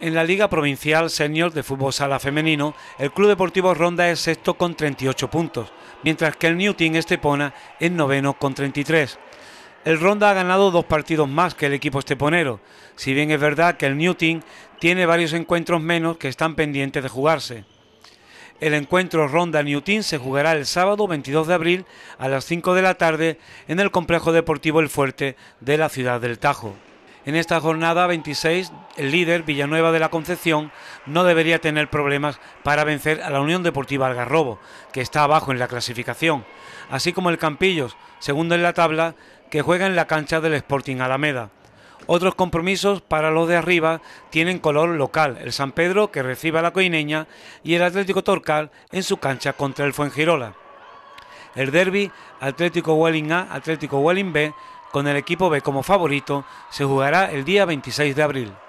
En la Liga Provincial Senior de Fútbol Sala Femenino, el Club Deportivo Ronda es sexto con 38 puntos, mientras que el Team Estepona es noveno con 33. El Ronda ha ganado dos partidos más que el equipo esteponero, si bien es verdad que el Newton tiene varios encuentros menos que están pendientes de jugarse. El encuentro Ronda Newton se jugará el sábado 22 de abril a las 5 de la tarde en el Complejo Deportivo El Fuerte de la ciudad del Tajo. En esta jornada 26 el líder Villanueva de la Concepción no debería tener problemas para vencer a la Unión Deportiva Algarrobo, que está abajo en la clasificación, así como el Campillos, segundo en la tabla, que juega en la cancha del Sporting Alameda. Otros compromisos para los de arriba tienen color local, el San Pedro que recibe a la Coineña y el Atlético Torcal en su cancha contra el Fuengirola. El derby Atlético Welling A, Atlético Welling B, con el equipo B como favorito, se jugará el día 26 de abril.